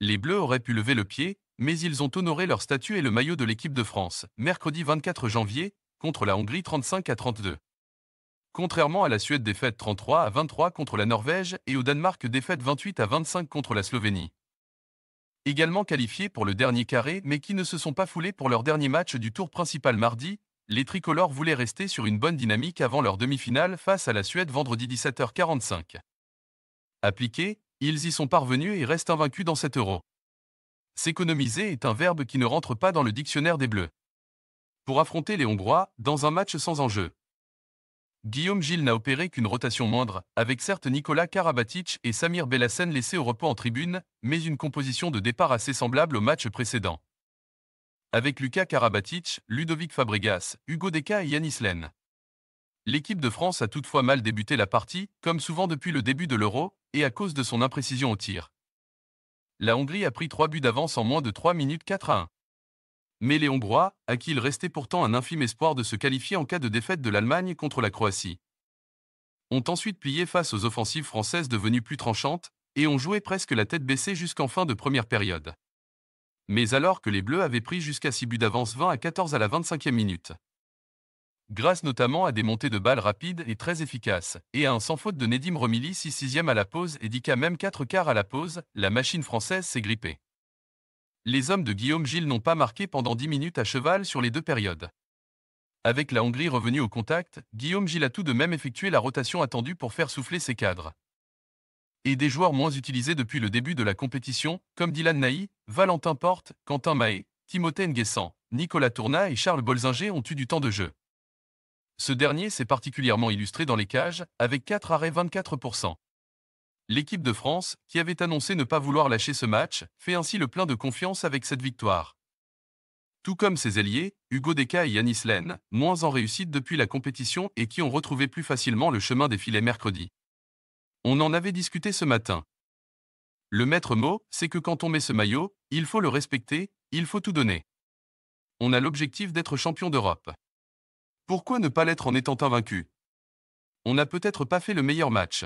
Les Bleus auraient pu lever le pied, mais ils ont honoré leur statut et le maillot de l'équipe de France, mercredi 24 janvier, contre la Hongrie 35 à 32. Contrairement à la Suède défaite 33 à 23 contre la Norvège et au Danemark défaite 28 à 25 contre la Slovénie. Également qualifiés pour le dernier carré mais qui ne se sont pas foulés pour leur dernier match du tour principal mardi, les tricolores voulaient rester sur une bonne dynamique avant leur demi-finale face à la Suède vendredi 17h45. Appliqué, ils y sont parvenus et restent invaincus dans cet euro. S'économiser est un verbe qui ne rentre pas dans le dictionnaire des Bleus. Pour affronter les Hongrois, dans un match sans enjeu. Guillaume Gilles n'a opéré qu'une rotation moindre, avec certes Nicolas Karabatic et Samir Bellassen laissés au repos en tribune, mais une composition de départ assez semblable au match précédent. Avec Lucas Karabatic, Ludovic Fabregas, Hugo Deca et Yanis Len. L'équipe de France a toutefois mal débuté la partie, comme souvent depuis le début de l'Euro, et à cause de son imprécision au tir. La Hongrie a pris 3 buts d'avance en moins de 3 minutes 4 à 1. Mais les Hongrois, à qui il restait pourtant un infime espoir de se qualifier en cas de défaite de l'Allemagne contre la Croatie, ont ensuite plié face aux offensives françaises devenues plus tranchantes et ont joué presque la tête baissée jusqu'en fin de première période. Mais alors que les Bleus avaient pris jusqu'à 6 buts d'avance 20 à 14 à la 25e minute grâce notamment à des montées de balles rapides et très efficaces, et à un sans faute de Nedim Romili 6 6 à la pause et d'Ika même 4 quarts à la pause, la machine française s'est grippée. Les hommes de Guillaume Gilles n'ont pas marqué pendant 10 minutes à cheval sur les deux périodes. Avec la Hongrie revenue au contact, Guillaume Gilles a tout de même effectué la rotation attendue pour faire souffler ses cadres. Et des joueurs moins utilisés depuis le début de la compétition, comme Dylan Naï, Valentin Porte, Quentin Mahé, Timothée Nguessan, Nicolas Tourna et Charles Bolzinger ont eu du temps de jeu. Ce dernier s'est particulièrement illustré dans les cages, avec 4 arrêts 24%. L'équipe de France, qui avait annoncé ne pas vouloir lâcher ce match, fait ainsi le plein de confiance avec cette victoire. Tout comme ses alliés, Hugo Deca et Yannis Len, moins en réussite depuis la compétition et qui ont retrouvé plus facilement le chemin des filets mercredi. On en avait discuté ce matin. Le maître mot, c'est que quand on met ce maillot, il faut le respecter, il faut tout donner. On a l'objectif d'être champion d'Europe. Pourquoi ne pas l'être en étant invaincu On n'a peut-être pas fait le meilleur match.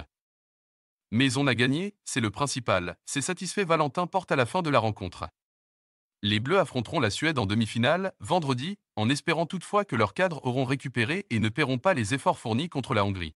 Mais on a gagné, c'est le principal, c'est satisfait Valentin Porte à la fin de la rencontre. Les Bleus affronteront la Suède en demi-finale, vendredi, en espérant toutefois que leurs cadres auront récupéré et ne paieront pas les efforts fournis contre la Hongrie.